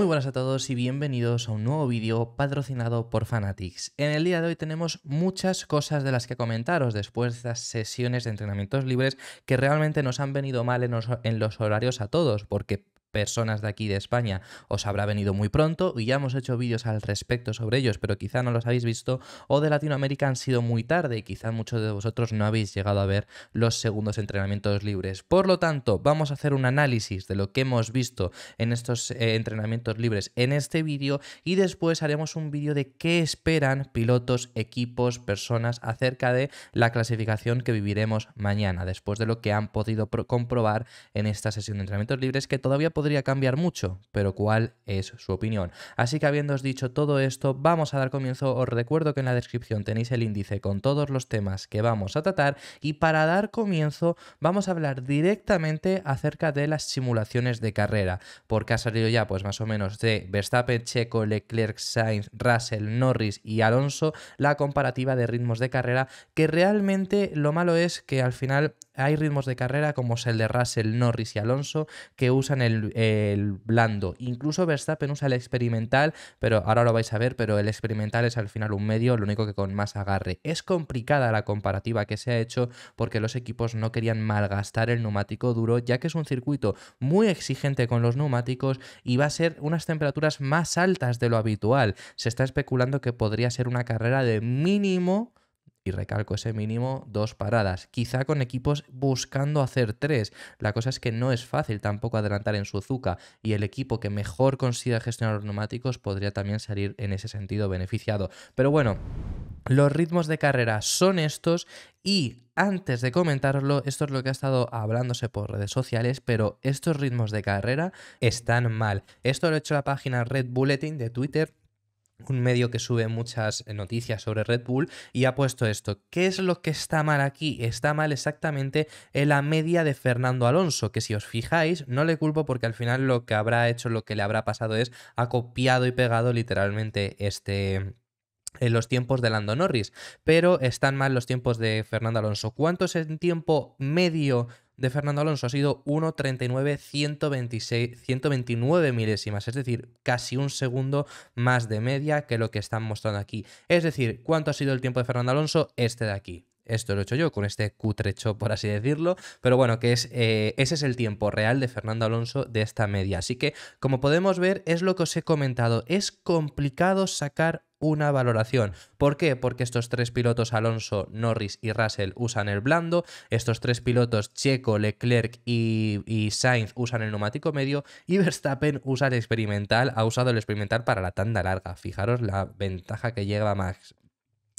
Muy buenas a todos y bienvenidos a un nuevo vídeo patrocinado por Fanatics. En el día de hoy tenemos muchas cosas de las que comentaros después de estas sesiones de entrenamientos libres que realmente nos han venido mal en los, en los horarios a todos, porque personas de aquí de España os habrá venido muy pronto y ya hemos hecho vídeos al respecto sobre ellos, pero quizá no los habéis visto, o de Latinoamérica han sido muy tarde y quizá muchos de vosotros no habéis llegado a ver los segundos entrenamientos libres. Por lo tanto, vamos a hacer un análisis de lo que hemos visto en estos eh, entrenamientos libres en este vídeo y después haremos un vídeo de qué esperan pilotos, equipos, personas acerca de la clasificación que viviremos mañana, después de lo que han podido comprobar en esta sesión de entrenamientos libres que todavía podría cambiar mucho, pero cuál es su opinión. Así que habiendo dicho todo esto, vamos a dar comienzo. Os recuerdo que en la descripción tenéis el índice con todos los temas que vamos a tratar y para dar comienzo vamos a hablar directamente acerca de las simulaciones de carrera, porque ha salido ya pues más o menos de Verstappen, Checo, Leclerc, Sainz, Russell, Norris y Alonso la comparativa de ritmos de carrera, que realmente lo malo es que al final hay ritmos de carrera como el de Russell, Norris y Alonso que usan el, el, blando. Incluso Verstappen usa el experimental, pero ahora lo vais a ver, pero el experimental es al final un medio, lo único que con más agarre. Es complicada la comparativa que se ha hecho porque los equipos no querían malgastar el neumático duro, ya que es un circuito muy exigente con los neumáticos y va a ser unas temperaturas más altas de lo habitual. Se está especulando que podría ser una carrera de mínimo y recalco ese mínimo, dos paradas. Quizá con equipos buscando hacer tres. La cosa es que no es fácil tampoco adelantar en Suzuka y el equipo que mejor consiga gestionar los neumáticos podría también salir en ese sentido beneficiado. Pero bueno, los ritmos de carrera son estos y antes de comentarlo, esto es lo que ha estado hablándose por redes sociales, pero estos ritmos de carrera están mal. Esto lo ha hecho la página Red Bulletin de Twitter un medio que sube muchas eh, noticias sobre Red Bull y ha puesto esto. ¿Qué es lo que está mal aquí? Está mal exactamente en la media de Fernando Alonso, que si os fijáis, no le culpo porque al final lo que habrá hecho, lo que le habrá pasado es ha copiado y pegado literalmente este, en eh, los tiempos de Lando Norris, pero están mal los tiempos de Fernando Alonso. ¿Cuánto es el tiempo medio de Fernando Alonso ha sido 1.39.129 129 milésimas, es decir, casi un segundo más de media que lo que están mostrando aquí. Es decir, ¿cuánto ha sido el tiempo de Fernando Alonso? Este de aquí, esto lo he hecho yo con este cutrecho, por así decirlo, pero bueno, que es, eh, ese es el tiempo real de Fernando Alonso de esta media. Así que, como podemos ver, es lo que os he comentado, es complicado sacar una valoración. ¿Por qué? Porque estos tres pilotos, Alonso, Norris y Russell, usan el blando, estos tres pilotos, Checo, Leclerc y, Sainz, usan el neumático medio y Verstappen usa el experimental, ha usado el experimental para la tanda larga. Fijaros la ventaja que lleva Max.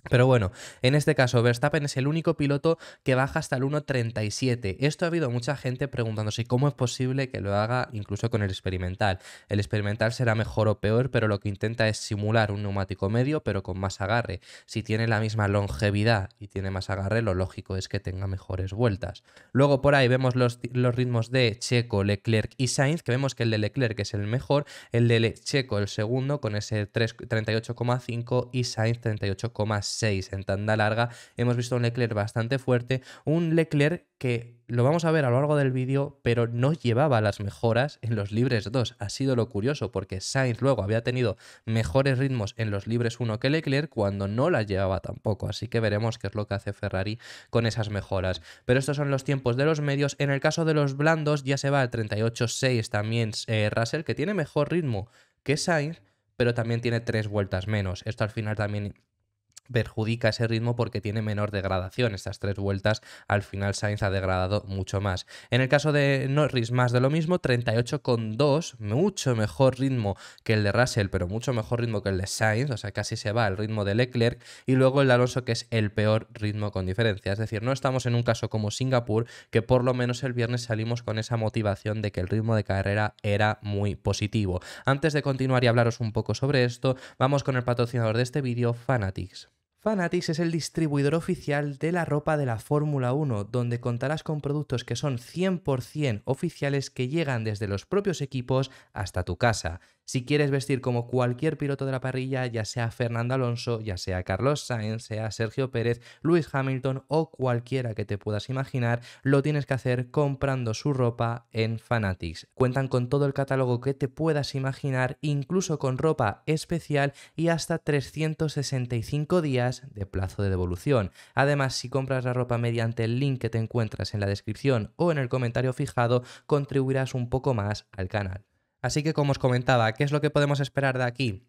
Pero bueno, en este caso Verstappen es el único piloto que baja hasta el 1.37. Esto ha habido mucha gente preguntándose cómo es posible que lo haga incluso con el experimental. El experimental será mejor o peor, pero lo que intenta es simular un neumático medio pero con más agarre. Si tiene la misma longevidad y tiene más agarre, lo lógico es que tenga mejores vueltas. Luego por ahí vemos los, ritmos de Checo, Leclerc y Sainz, que vemos que el de Leclerc es el mejor, el de Checo el segundo con ese 38,5 y Sainz 38,6. 6 en tanda larga. Hemos visto un Leclerc bastante fuerte, un Leclerc que lo vamos a ver a lo largo del vídeo, pero no llevaba las mejoras en los libres 2. Ha sido lo curioso porque Sainz luego había tenido mejores ritmos en los libres 1 que Leclerc cuando no las llevaba tampoco. Así que veremos qué es lo que hace Ferrari con esas mejoras. Pero estos son los tiempos de los medios. En el caso de los blandos ya se va al 38-6 también eh, Russell, que tiene mejor ritmo que Sainz, pero también tiene 3 vueltas menos. Esto al final también perjudica ese ritmo porque tiene menor degradación. Estas tres vueltas al final Sainz ha degradado mucho más. En el caso de Norris, más de lo mismo, 38,2, mucho mejor ritmo que el de Russell, pero mucho mejor ritmo que el de Sainz, o sea, casi se va el ritmo de Leclerc, y luego el de Alonso, que es el peor ritmo con diferencia. Es decir, no estamos en un caso como Singapur, que por lo menos el viernes salimos con esa motivación de que el ritmo de carrera era muy positivo. Antes de continuar y hablaros un poco sobre esto, vamos con el patrocinador de este vídeo, Fanatics. Fanatics es el distribuidor oficial de la ropa de la Fórmula 1, donde contarás con productos que son 100% oficiales que llegan desde los propios equipos hasta tu casa. Si quieres vestir como cualquier piloto de la parrilla, ya sea Fernando Alonso, ya sea Carlos Sainz, sea Sergio Pérez, Luis Hamilton o cualquiera que te puedas imaginar, lo tienes que hacer comprando su ropa en Fanatics. Cuentan con todo el catálogo que te puedas imaginar, incluso con ropa especial y hasta 365 días de plazo de devolución. Además, si compras la ropa mediante el link que te encuentras en la descripción o en el comentario fijado, contribuirás un poco más al canal. Así que como os comentaba, ¿qué es lo que podemos esperar de aquí?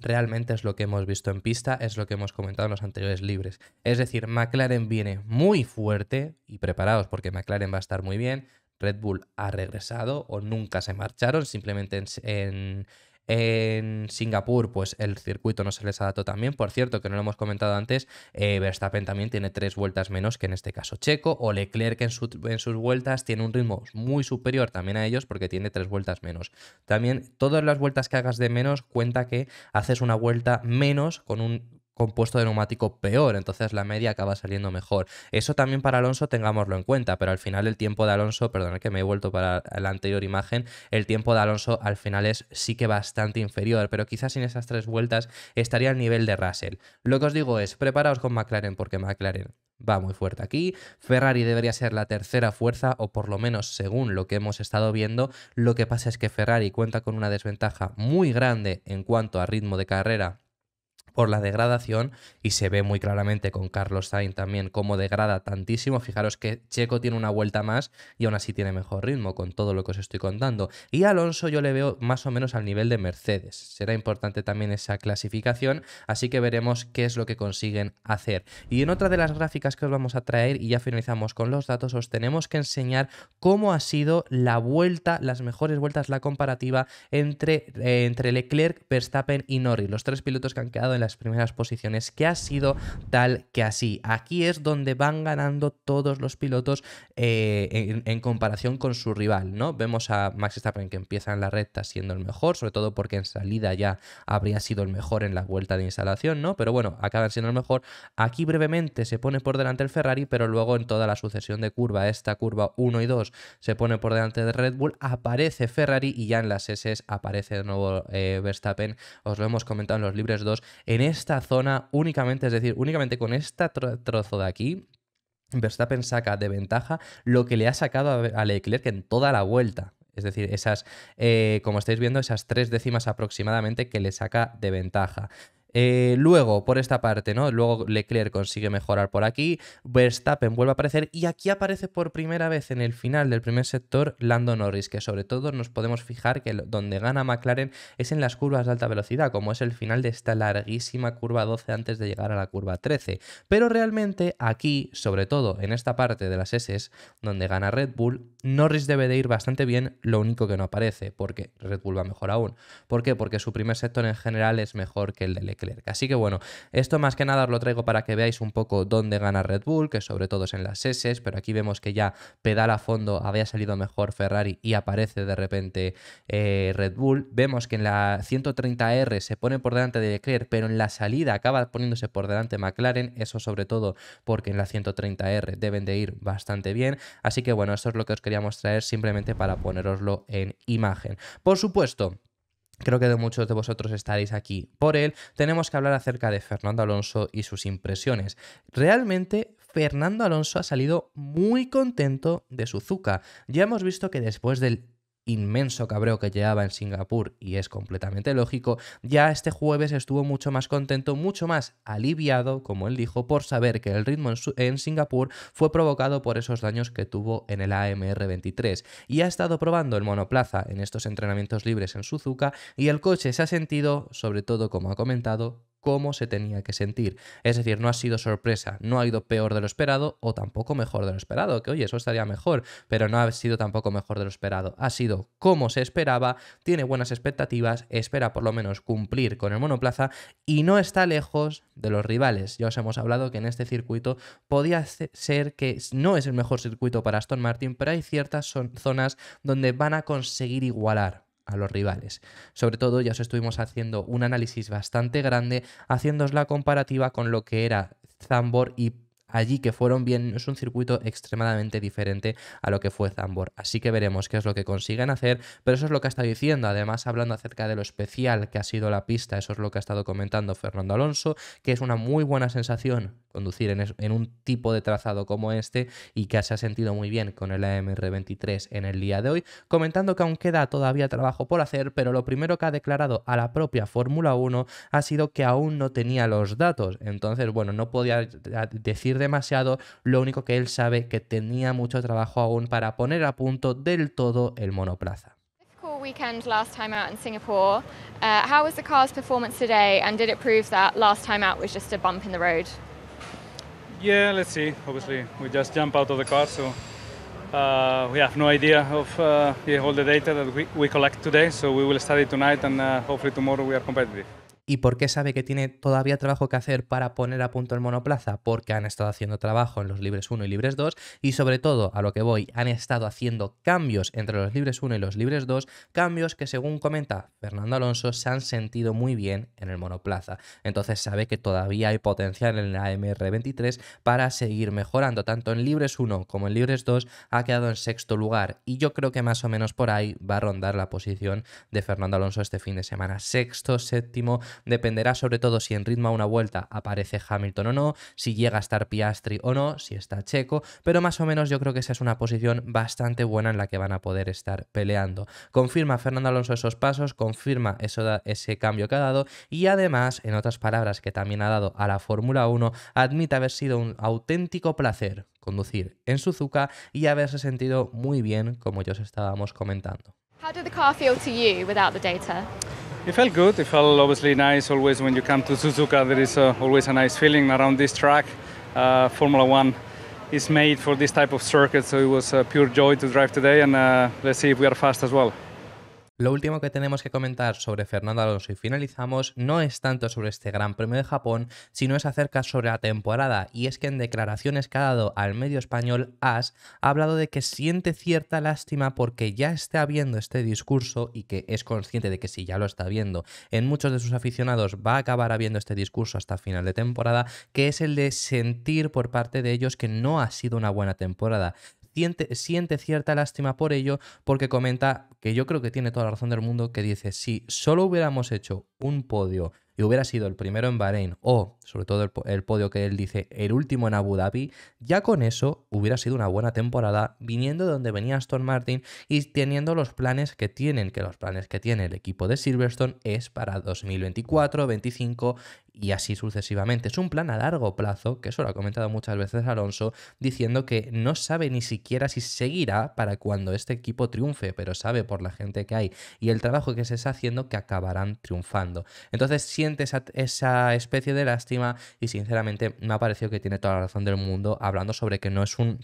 Realmente es lo que hemos visto en pista, es lo que hemos comentado en los anteriores libres. Es decir, McLaren viene muy fuerte y preparados porque McLaren va a estar muy bien. Red Bull ha regresado o nunca se marcharon, simplemente en, en, en Singapur, pues el circuito no se les ha adaptó también. Por cierto, que no lo hemos comentado antes, eh, Verstappen también tiene tres vueltas menos que en este caso Checo, o Leclerc en, en sus vueltas tiene un ritmo muy superior también a ellos porque tiene tres vueltas menos. También todas las vueltas que hagas de menos cuenta que haces una vuelta menos con un compuesto de neumático peor, entonces la media acaba saliendo mejor. Eso también para Alonso tengámoslo en cuenta, pero al final el tiempo de Alonso, perdón que me he vuelto para la anterior imagen, el tiempo de Alonso al final es sí que bastante inferior, pero quizás sin esas tres vueltas estaría al nivel de Russell. Lo que os digo es, preparaos con McLaren porque McLaren va muy fuerte aquí. Ferrari debería ser la tercera fuerza, o por lo menos según lo que hemos estado viendo. Lo que pasa es que Ferrari cuenta con una desventaja muy grande en cuanto a ritmo de carrera por la degradación y se ve muy claramente con Carlos Sainz también cómo degrada tantísimo. Fijaros que Checo tiene una vuelta más y aún así tiene mejor ritmo con todo lo que os estoy contando. Y Alonso yo le veo más o menos al nivel de Mercedes. Será importante también esa clasificación, así que veremos qué es lo que consiguen hacer. Y en otra de las gráficas que os vamos a traer y ya finalizamos con los datos, os tenemos que enseñar cómo ha sido la vuelta, las mejores vueltas, la comparativa entre, eh, entre Leclerc, Verstappen y Norris, los tres pilotos que han quedado en las primeras posiciones, que ha sido tal que así. Aquí es donde van ganando todos los pilotos eh, en, comparación con su rival, ¿no? Vemos a Max Verstappen que empieza en la recta siendo el mejor, sobre todo porque en salida ya habría sido el mejor en la vuelta de instalación, ¿no? Pero bueno, acaban siendo el mejor. Aquí brevemente se pone por delante el Ferrari, pero luego en toda la sucesión de curva, esta curva 1 y 2, se pone por delante de Red Bull, aparece Ferrari y ya en las S aparece de nuevo eh, Verstappen. Os lo hemos comentado en los libres 2 en esta zona únicamente, es decir, únicamente con este trozo de aquí, Verstappen saca de ventaja lo que le ha sacado a Leclerc en toda la vuelta. Es decir, esas, eh, como estáis viendo, esas tres décimas aproximadamente que le saca de ventaja. Eh, luego, por esta parte, ¿no? Luego Leclerc consigue mejorar por aquí, Verstappen vuelve a aparecer y aquí aparece por primera vez en el final del primer sector Lando Norris, que sobre todo nos podemos fijar que donde gana McLaren es en las curvas de alta velocidad, como es el final de esta larguísima curva 12 antes de llegar a la curva 13. Pero realmente aquí, sobre todo en esta parte de las S, donde gana Red Bull, Norris debe de ir bastante bien, lo único que no aparece, porque Red Bull va mejor aún. ¿Por qué? Porque su primer sector en general es mejor que el de Leclerc. Así que bueno, esto más que nada os lo traigo para que veáis un poco dónde gana Red Bull, que sobre todo es en las S, pero aquí vemos que ya pedal a fondo había salido mejor Ferrari y aparece de repente eh, Red Bull. Vemos que en la 130R se pone por delante de Leclerc, pero en la salida acaba poniéndose por delante McLaren, eso sobre todo porque en la 130R deben de ir bastante bien. Así que bueno, esto es lo que os queríamos traer simplemente para poneroslo en imagen. Por supuesto, Creo que de muchos de vosotros estaréis aquí por él. Tenemos que hablar acerca de Fernando Alonso y sus impresiones. Realmente Fernando Alonso ha salido muy contento de Suzuka. Ya hemos visto que después del inmenso cabreo que llevaba en Singapur, y es completamente lógico, ya este jueves estuvo mucho más contento, mucho más aliviado, como él dijo, por saber que el ritmo en, Singapur fue provocado por esos daños que tuvo en el AMR23, y ha estado probando el monoplaza en estos entrenamientos libres en Suzuka, y el coche se ha sentido, sobre todo como ha comentado, cómo se tenía que sentir. Es decir, no ha sido sorpresa, no ha ido peor de lo esperado o tampoco mejor de lo esperado, que oye, eso estaría mejor, pero no ha sido tampoco mejor de lo esperado. Ha sido como se esperaba, tiene buenas expectativas, espera por lo menos cumplir con el monoplaza y no está lejos de los rivales. Ya os hemos hablado que en este circuito podía ser que no es el mejor circuito para Aston Martin, pero hay ciertas zonas donde van a conseguir igualar los rivales. Sobre todo ya os estuvimos haciendo un análisis bastante grande, haciéndos la comparativa con lo que era Zambor y allí que fueron bien, es un circuito extremadamente diferente a lo que fue Zambor. Así que veremos qué es lo que consiguen hacer, pero eso es lo que ha estado diciendo. Además, hablando acerca de lo especial que ha sido la pista, eso es lo que ha estado comentando Fernando Alonso, que es una muy buena sensación conducir en, un tipo de trazado como este y que se ha sentido muy bien con el AMR23 en el día de hoy, comentando que aún queda todavía trabajo por hacer, pero lo primero que ha declarado a la propia Fórmula 1 ha sido que aún no tenía los datos. Entonces, bueno, no podía decir de demasiado, lo único que él sabe que tenía mucho trabajo aún para poner a punto del todo el monoplaza. weekend last time out in Singapore. Uh, how was the car's performance today, and did it prove that last time out was just a bump in the road? Yeah, let's see. Obviously, we just jump out of the car, so uh, we have no idea of uh, yeah, all the data that we, we collect today. So we will study tonight, and uh, hopefully tomorrow we are competitive. ¿Y por qué sabe que tiene todavía trabajo que hacer para poner a punto el monoplaza? Porque han estado haciendo trabajo en los libres 1 y libres 2 y sobre todo, a lo que voy, han estado haciendo cambios entre los libres 1 y los libres 2, cambios que según comenta Fernando Alonso se han sentido muy bien en el monoplaza. Entonces sabe que todavía hay potencial en la amr 23 para seguir mejorando. Tanto en libres 1 como en libres 2 ha quedado en sexto lugar y yo creo que más o menos por ahí va a rondar la posición de Fernando Alonso este fin de semana. Sexto, séptimo dependerá sobre todo si en ritmo a una vuelta aparece Hamilton o no, si llega a estar Piastri o no, si está Checo, pero más o menos yo creo que esa es una posición bastante buena en la que van a poder estar peleando. Confirma Fernando Alonso esos pasos, confirma ese cambio que ha dado y además, en otras palabras que también ha dado a la Fórmula 1, admite haber sido un auténtico placer conducir en Suzuka y haberse sentido muy bien como ya os estábamos comentando. It felt good. It felt obviously nice. Always when you come to Suzuka, there is uh, always a nice feeling around this track. Uh, Formula One is made for this type of circuit, so it was a pure joy to drive today. And uh, let's see if we are fast as well. Lo último que tenemos que comentar sobre Fernando Alonso y finalizamos no es tanto sobre este Gran Premio de Japón, sino es acerca sobre la temporada y es que en declaraciones que ha dado al medio español AS ha hablado de que siente cierta lástima porque ya está viendo este discurso y que es consciente de que si ya lo está viendo en muchos de sus aficionados va a acabar habiendo este discurso hasta final de temporada, que es el de sentir por parte de ellos que no ha sido una buena temporada siente, cierta lástima por ello porque comenta, que yo creo que tiene toda la razón del mundo, que dice, si solo hubiéramos hecho un podio y hubiera sido el primero en Bahrein o, sobre todo, el, podio que él dice, el último en Abu Dhabi, ya con eso hubiera sido una buena temporada viniendo de donde venía Aston Martin y teniendo los planes que tienen, que los planes que tiene el equipo de Silverstone es para 2024, 25 y así sucesivamente. Es un plan a largo plazo, que eso lo ha comentado muchas veces Alonso, diciendo que no sabe ni siquiera si seguirá para cuando este equipo triunfe, pero sabe por la gente que hay y el trabajo que se está haciendo que acabarán triunfando. Entonces, si esa, especie de lástima y sinceramente me ha parecido que tiene toda la razón del mundo hablando sobre que no es un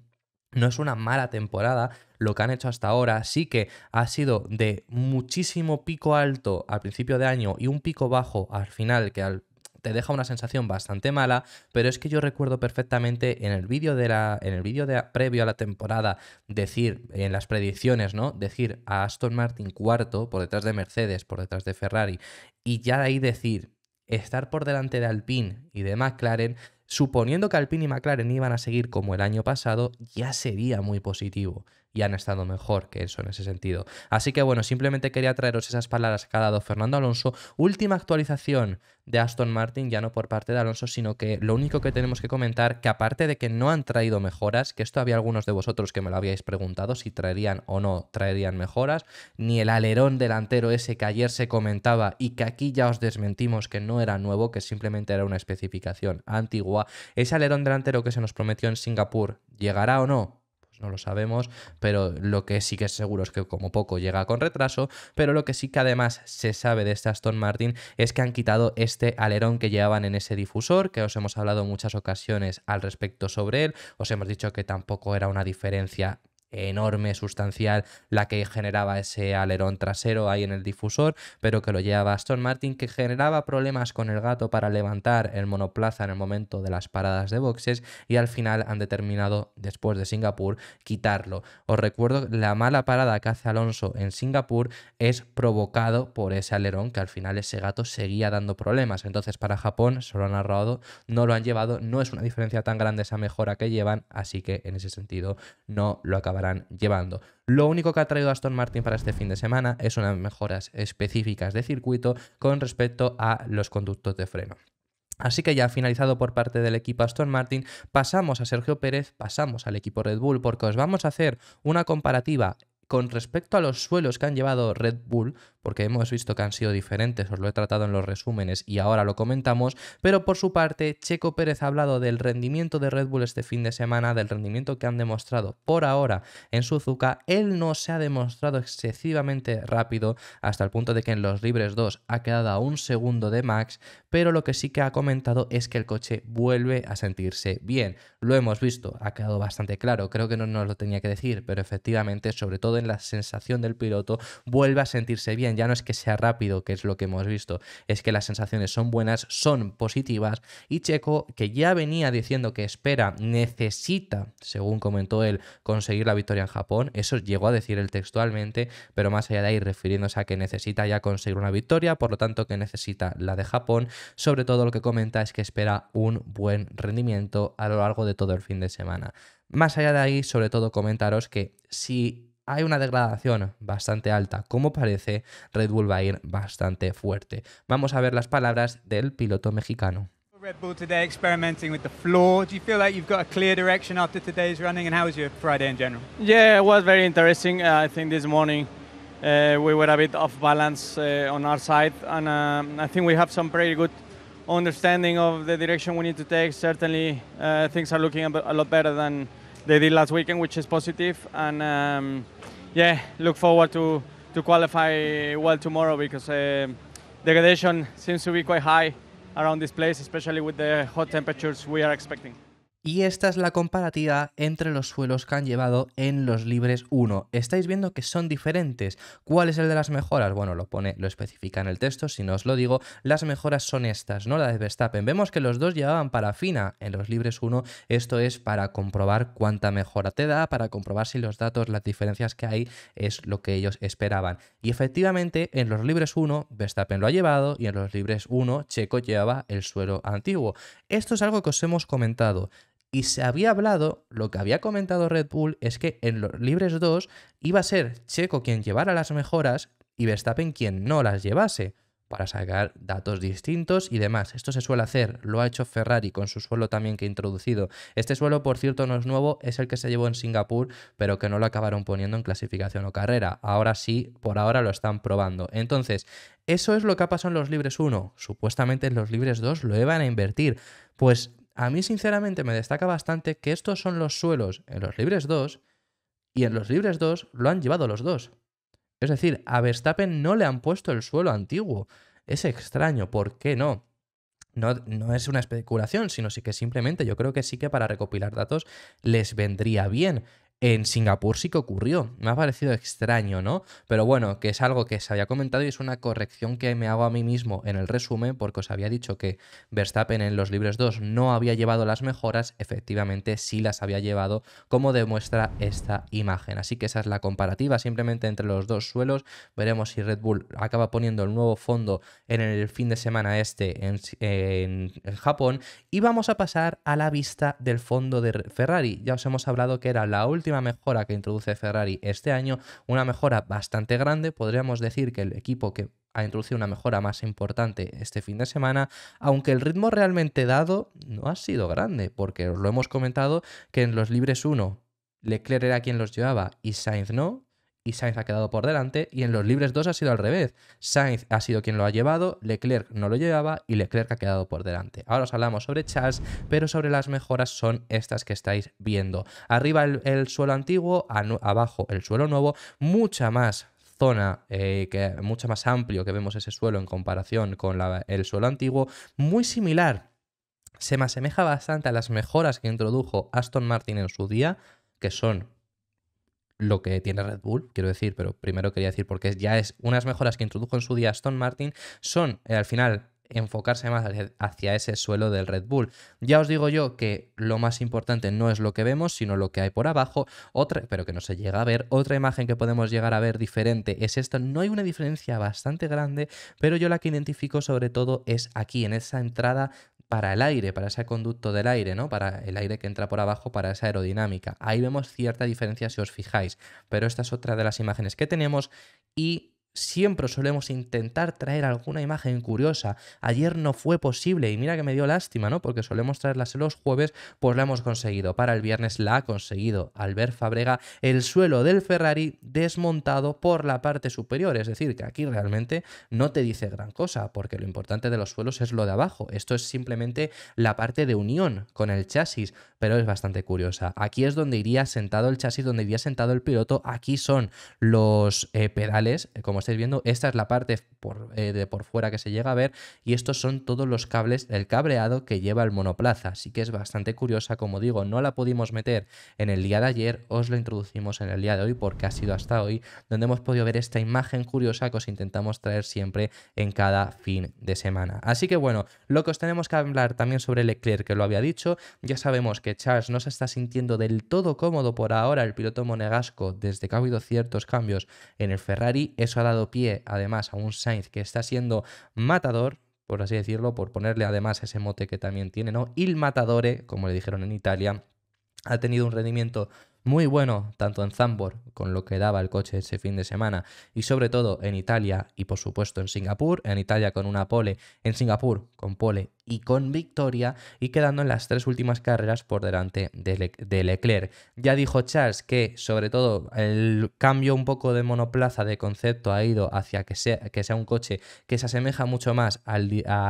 no es una mala temporada lo que han hecho hasta ahora, sí que ha sido de muchísimo pico alto al principio de año y un pico bajo al final, que al te deja una sensación bastante mala, pero es que yo recuerdo perfectamente en el vídeo de la en el vídeo de previo a la temporada decir en las predicciones, ¿no? Decir a Aston Martin cuarto por detrás de Mercedes, por detrás de Ferrari y ya de ahí decir estar por delante de Alpine y de McLaren suponiendo que Alpine y McLaren iban a seguir como el año pasado, ya sería muy positivo y han estado mejor que eso en ese sentido. Así que bueno, simplemente quería traeros esas palabras que ha dado Fernando Alonso. Última actualización de Aston Martin, ya no por parte de Alonso, sino que lo único que tenemos que comentar, que aparte de que no han traído mejoras, que esto había algunos de vosotros que me lo habíais preguntado, si traerían o no traerían mejoras, ni el alerón delantero ese que ayer se comentaba y que aquí ya os desmentimos que no era nuevo, que simplemente era una especificación antigua, ese alerón delantero que se nos prometió en Singapur, ¿llegará o no? no lo sabemos, pero lo que sí que es seguro es que como poco llega con retraso, pero lo que sí que además se sabe de esta Aston Martin es que han quitado este alerón que llevaban en ese difusor, que os hemos hablado en muchas ocasiones al respecto sobre él, os hemos dicho que tampoco era una diferencia enorme, sustancial, la que generaba ese alerón trasero ahí en el difusor, pero que lo llevaba Aston Martin, que generaba problemas con el gato para levantar el monoplaza en el momento de las paradas de boxes y al final han determinado, después de Singapur, quitarlo. Os recuerdo, la mala parada que hace Alonso en Singapur es provocado por ese alerón que al final ese gato seguía dando problemas. Entonces para Japón solo lo han narrado no lo han llevado, no es una diferencia tan grande esa mejora que llevan, así que en ese sentido no lo acaban llevando. Lo único que ha traído Aston Martin para este fin de semana es unas mejoras específicas de circuito con respecto a los conductos de freno. Así que ya finalizado por parte del equipo Aston Martin, pasamos a Sergio Pérez, pasamos al equipo Red Bull, porque os vamos a hacer una comparativa con respecto a los suelos que han llevado Red Bull, porque hemos visto que han sido diferentes, os lo he tratado en los resúmenes y ahora lo comentamos, pero por su parte Checo Pérez ha hablado del rendimiento de Red Bull este fin de semana, del rendimiento que han demostrado por ahora en Suzuka, él no se ha demostrado excesivamente rápido hasta el punto de que en los libres 2 ha quedado a un segundo de Max, pero lo que sí que ha comentado es que el coche vuelve a sentirse bien. Lo hemos visto, ha quedado bastante claro, creo que no nos lo tenía que decir, pero efectivamente, sobre todo en la sensación del piloto, vuelve a sentirse bien ya no es que sea rápido, que es lo que hemos visto, es que las sensaciones son buenas, son positivas y Checo, que ya venía diciendo que espera, necesita, según comentó él, conseguir la victoria en Japón, eso llegó a decir él textualmente, pero más allá de ahí refiriéndose a que necesita ya conseguir una victoria, por lo tanto que necesita la de Japón, sobre todo lo que comenta es que espera un buen rendimiento a lo largo de todo el fin de semana. Más allá de ahí, sobre todo comentaros que si hay una degradación bastante alta. Como parece, Red Bull va a ir bastante fuerte. Vamos a ver las palabras del piloto mexicano. Red Bull today experimenting with the floor. Do you feel like you've got a clear direction after today's running and how was your Friday in general? Yeah, it was very interesting. Uh, I think this morning uh, we were a bit off balance uh, on our side and um, I think we have some pretty good understanding of the direction we need to take. Certainly things are looking a lot better than they did last weekend, which is positive. And um, yeah, look forward to, to qualify well tomorrow because uh, degradation seems to be quite high around this place, especially with the hot temperatures we are expecting. Y esta es la comparativa entre los suelos que han llevado en los libres 1. Estáis viendo que son diferentes. ¿Cuál es el de las mejoras? Bueno, lo pone, lo especifica en el texto, si no os lo digo. Las mejoras son estas, ¿no? La de Verstappen. Vemos que los dos llevaban parafina en los libres 1. Esto es para comprobar cuánta mejora te da, para comprobar si los datos, las diferencias que hay, es lo que ellos esperaban. Y efectivamente, en los libres 1, Verstappen lo ha llevado y en los libres 1, Checo llevaba el suelo antiguo. Esto es algo que os hemos comentado y se había hablado, lo que había comentado Red Bull es que en los libres 2 iba a ser Checo quien llevara las mejoras y Verstappen quien no las llevase, para sacar datos distintos y demás. Esto se suele hacer, lo ha hecho Ferrari con su suelo también que ha introducido. Este suelo, por cierto, no es nuevo, es el que se llevó en Singapur, pero que no lo acabaron poniendo en clasificación o carrera. Ahora sí, por ahora lo están probando. Entonces, eso es lo que ha pasado en los libres 1. Supuestamente en los libres 2 lo iban a invertir. Pues a mí sinceramente me destaca bastante que estos son los suelos en los libres 2 y en los libres 2 lo han llevado los dos. Es decir, a Verstappen no le han puesto el suelo antiguo. Es extraño, ¿por qué no? No, es una especulación, sino sí que simplemente yo creo que sí que para recopilar datos les vendría bien en Singapur sí que ocurrió. Me ha parecido extraño, ¿no? Pero bueno, que es algo que se había comentado y es una corrección que me hago a mí mismo en el resumen, porque os había dicho que Verstappen en los libros 2 no había llevado las mejoras, efectivamente sí las había llevado, como demuestra esta imagen. Así que esa es la comparativa, simplemente entre los dos suelos. Veremos si Red Bull acaba poniendo el nuevo fondo en el fin de semana este en, en Japón. Y vamos a pasar a la vista del fondo de Ferrari. Ya os hemos hablado que era la última mejora que introduce Ferrari este año, una mejora bastante grande, podríamos decir que el equipo que ha introducido una mejora más importante este fin de semana, aunque el ritmo realmente dado no ha sido grande, porque os lo hemos comentado que en los libres 1 Leclerc era quien los llevaba y Sainz no, y Sainz ha quedado por delante. Y en los libres 2 ha sido al revés. Sainz ha sido quien lo ha llevado, Leclerc no lo llevaba y Leclerc ha quedado por delante. Ahora os hablamos sobre Charles, pero sobre las mejoras son estas que estáis viendo. Arriba el, suelo antiguo, abajo el suelo nuevo, mucha más zona eh, que mucho más amplio que vemos ese suelo en comparación con el suelo antiguo, muy similar. Se me asemeja bastante a las mejoras que introdujo Aston Martin en su día, que son lo que tiene Red Bull, quiero decir, pero primero quería decir porque ya es unas mejoras que introdujo en su día Stone Martin, son eh, al final enfocarse más hacia ese suelo del Red Bull. Ya os digo yo que lo más importante no es lo que vemos, sino lo que hay por abajo, otra, pero que no se llega a ver. Otra imagen que podemos llegar a ver diferente es esta. No hay una diferencia bastante grande, pero yo la que identifico sobre todo es aquí, en esa entrada para el aire, para ese conducto del aire, ¿no? Para el aire que entra por abajo, para esa aerodinámica. Ahí vemos cierta diferencia si os fijáis, pero esta es otra de las imágenes que tenemos y siempre solemos intentar traer alguna imagen curiosa. Ayer no fue posible y mira que me dio lástima, ¿no? Porque solemos traerlas los jueves, pues la hemos conseguido. Para el viernes la ha conseguido Albert Fabrega el suelo del Ferrari desmontado por la parte superior. Es decir, que aquí realmente no te dice gran cosa, porque lo importante de los suelos es lo de abajo. Esto es simplemente la parte de unión con el chasis, pero es bastante curiosa. Aquí es donde iría sentado el chasis, donde iría sentado el piloto. Aquí son los eh, pedales, como estáis viendo, esta es la parte por, eh, de por fuera que se llega a ver y estos son todos los cables, el cableado que lleva el monoplaza. Así que es bastante curiosa, como digo, no la pudimos meter en el día de ayer, os la introducimos en el día de hoy porque ha sido hasta hoy donde hemos podido ver esta imagen curiosa que os intentamos traer siempre en cada fin de semana. Así que bueno, lo que os tenemos que hablar también sobre Leclerc, que lo había dicho, ya sabemos que Charles no se está sintiendo del todo cómodo por ahora el piloto monegasco desde que ha habido ciertos cambios en el Ferrari, eso ha pie además a un Sainz que está siendo matador, por así decirlo, por ponerle además ese mote que también tiene, ¿no? Il Matadore, como le dijeron en Italia, ha tenido un rendimiento muy bueno, tanto en Zambor, con lo que daba el coche ese fin de semana, y sobre todo en Italia y por supuesto en Singapur, en Italia con una pole, en Singapur con pole y con victoria, y quedando en las tres últimas carreras por delante de, Leclerc. Ya dijo Charles que sobre todo el cambio un poco de monoplaza de concepto ha ido hacia que sea, que sea un coche que se asemeja mucho más a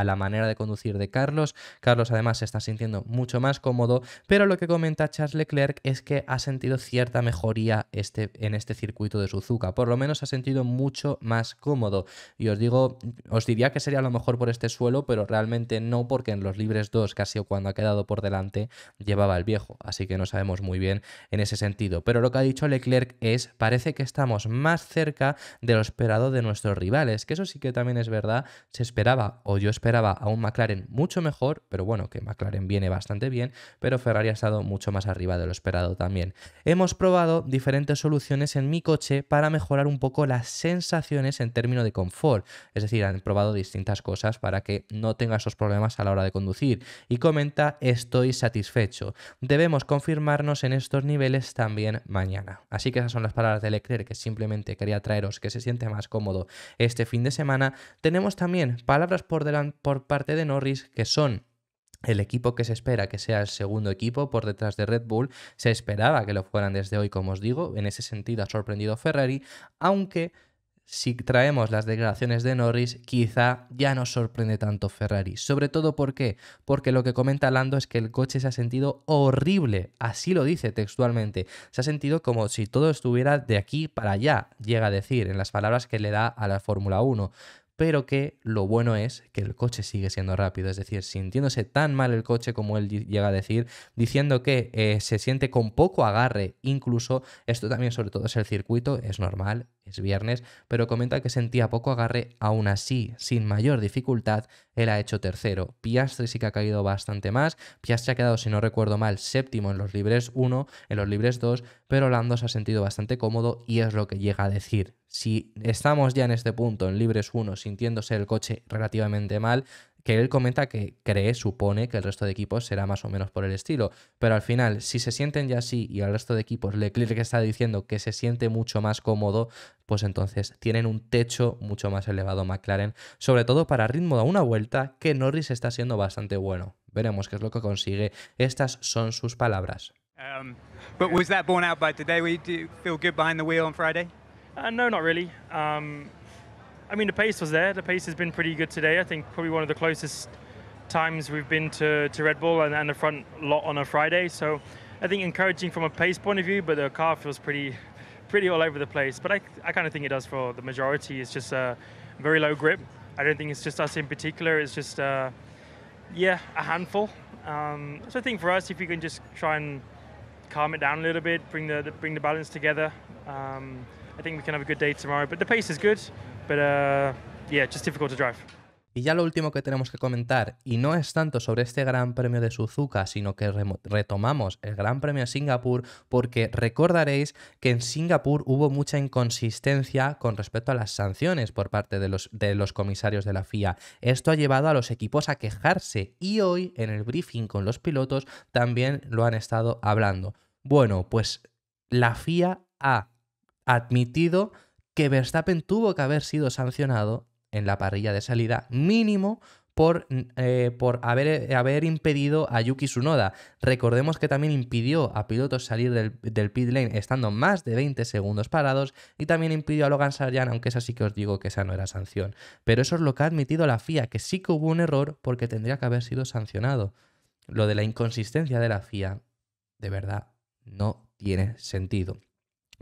la manera de conducir de Carlos. Carlos además se está sintiendo mucho más cómodo, pero lo que comenta Charles Leclerc es que ha sentido sentido cierta mejoría este, en este circuito de Suzuka. Por lo menos ha sentido mucho más cómodo. Y os digo, os diría que sería a lo mejor por este suelo, pero realmente no, porque en los libres 2, casi cuando ha quedado por delante, llevaba el viejo. Así que no sabemos muy bien en ese sentido. Pero lo que ha dicho Leclerc es: parece que estamos más cerca de lo esperado de nuestros rivales. Que eso sí que también es verdad. Se esperaba, o yo esperaba, a un McLaren mucho mejor, pero bueno, que McLaren viene bastante bien, pero Ferrari ha estado mucho más arriba de lo esperado también hemos probado diferentes soluciones en mi coche para mejorar un poco las sensaciones en términos de confort. Es decir, han probado distintas cosas para que no tenga esos problemas a la hora de conducir. Y comenta, estoy satisfecho. Debemos confirmarnos en estos niveles también mañana. Así que esas son las palabras de Leclerc que simplemente quería traeros que se siente más cómodo este fin de semana. Tenemos también palabras por, por parte de Norris que son el equipo que se espera que sea el segundo equipo por detrás de Red Bull se esperaba que lo fueran desde hoy, como os digo. En ese sentido ha sorprendido Ferrari, aunque si traemos las declaraciones de Norris, quizá ya no sorprende tanto Ferrari. Sobre todo ¿por qué? porque lo que comenta Lando es que el coche se ha sentido horrible, así lo dice textualmente. Se ha sentido como si todo estuviera de aquí para allá, llega a decir en las palabras que le da a la Fórmula 1 pero que lo bueno es que el coche sigue siendo rápido, es decir, sintiéndose tan mal el coche como él llega a decir, diciendo que eh, se siente con poco agarre, incluso, esto también sobre todo es el circuito, es normal, es viernes, pero comenta que sentía poco agarre, aún así, sin mayor dificultad, él ha hecho tercero. Piastri sí que ha caído bastante más, Piastri ha quedado, si no recuerdo mal, séptimo en los libres 1, en los libres 2, pero Lando se ha sentido bastante cómodo y es lo que llega a decir si estamos ya en este punto, en Libres 1, sintiéndose el coche relativamente mal, que él comenta que cree, supone que el resto de equipos será más o menos por el estilo. Pero al final, si se sienten ya así y al resto de equipos Leclerc está diciendo que se siente mucho más cómodo, pues entonces tienen un techo mucho más elevado McLaren, sobre todo para ritmo de una vuelta que Norris está siendo bastante bueno. Veremos qué es lo que consigue. Estas son sus palabras. Uh, no, not really. Um, I mean, the pace was there. The pace has been pretty good today. I think probably one of the closest times we've been to, to Red Bull and, and the front lot on a Friday. So I think encouraging from a pace point of view, but the car feels pretty pretty all over the place. But I, I kind of think it does for the majority. It's just a very low grip. I don't think it's just us in particular. It's just, uh, yeah, a handful. Um, so I think for us, if we can just try and calm it down a little bit, bring the, the bring the balance together. Um, Y ya lo último que tenemos que comentar, y no es tanto sobre este Gran Premio de Suzuka, sino que retomamos el Gran Premio de Singapur, porque recordaréis que en Singapur hubo mucha inconsistencia con respecto a las sanciones por parte de los comisarios de la FIA. Esto ha llevado a los equipos a quejarse y hoy en el briefing con los pilotos también lo han estado hablando. Bueno, pues la FIA ha admitido que Verstappen tuvo que haber sido sancionado en la parrilla de salida mínimo por, eh, por haber, haber, impedido a Yuki Tsunoda. Recordemos que también impidió a pilotos salir del, del, pit lane estando más de 20 segundos parados y también impidió a Logan Sarjan, aunque esa sí que os digo que esa no era sanción. Pero eso es lo que ha admitido la FIA, que sí que hubo un error porque tendría que haber sido sancionado. Lo de la inconsistencia de la FIA, de verdad, no tiene sentido.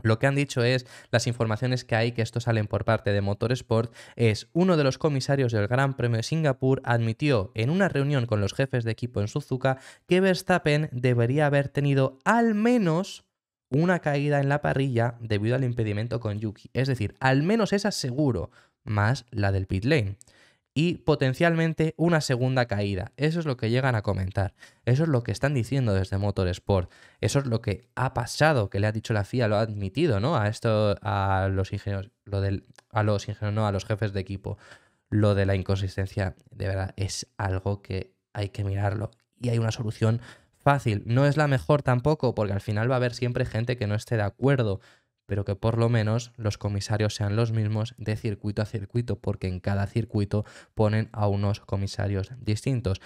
Lo que han dicho es, las informaciones que hay, que esto salen por parte de Motorsport, es uno de los comisarios del Gran Premio de Singapur admitió en una reunión con los jefes de equipo en Suzuka que Verstappen debería haber tenido al menos una caída en la parrilla debido al impedimento con Yuki. Es decir, al menos esa seguro, más la del pit lane y potencialmente una segunda caída. Eso es lo que llegan a comentar. Eso es lo que están diciendo desde Motorsport. Eso es lo que ha pasado, que le ha dicho la FIA, lo ha admitido, ¿no? A esto, a los ingenieros, lo del, a los ingenieros, no, a los jefes de equipo. Lo de la inconsistencia, de verdad, es algo que hay que mirarlo. Y hay una solución fácil. No es la mejor tampoco, porque al final va a haber siempre gente que no esté de acuerdo pero que por lo menos los comisarios sean los mismos de circuito a circuito, porque en cada circuito ponen a unos comisarios distintos.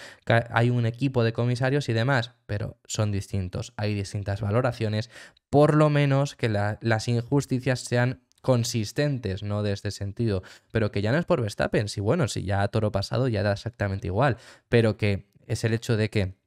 Hay un equipo de comisarios y demás, pero son distintos. Hay distintas valoraciones, por lo menos que las injusticias sean consistentes, ¿no? De este sentido, pero que ya no es por Verstappen, si bueno, si ya a toro pasado ya da exactamente igual, pero que es el hecho de que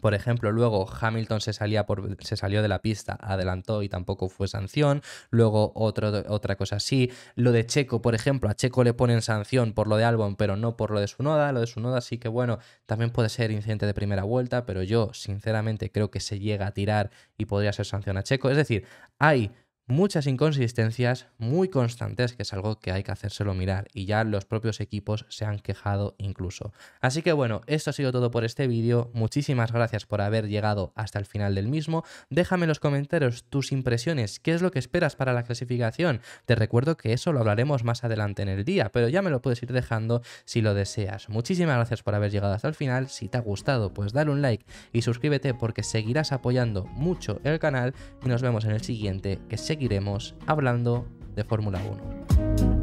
por ejemplo, luego Hamilton se, salía por, se salió de la pista, adelantó y tampoco fue sanción. Luego otra cosa así. Lo de Checo, por ejemplo, a Checo le ponen sanción por lo de Albon, pero no por lo de su noda. Lo de su noda sí que, bueno, también puede ser incidente de primera vuelta, pero yo sinceramente creo que se llega a tirar y podría ser sanción a Checo. Es decir, hay muchas inconsistencias muy constantes, que es algo que hay que hacérselo mirar y ya los propios equipos se han quejado incluso. Así que bueno, esto ha sido todo por este vídeo, muchísimas gracias por haber llegado hasta el final del mismo, déjame en los comentarios tus impresiones, qué es lo que esperas para la clasificación, te recuerdo que eso lo hablaremos más adelante en el día, pero ya me lo puedes ir dejando si lo deseas. Muchísimas gracias por haber llegado hasta el final, si te ha gustado pues dale un like y suscríbete porque seguirás apoyando mucho el canal y nos vemos en el siguiente que se seguiremos hablando de Fórmula 1.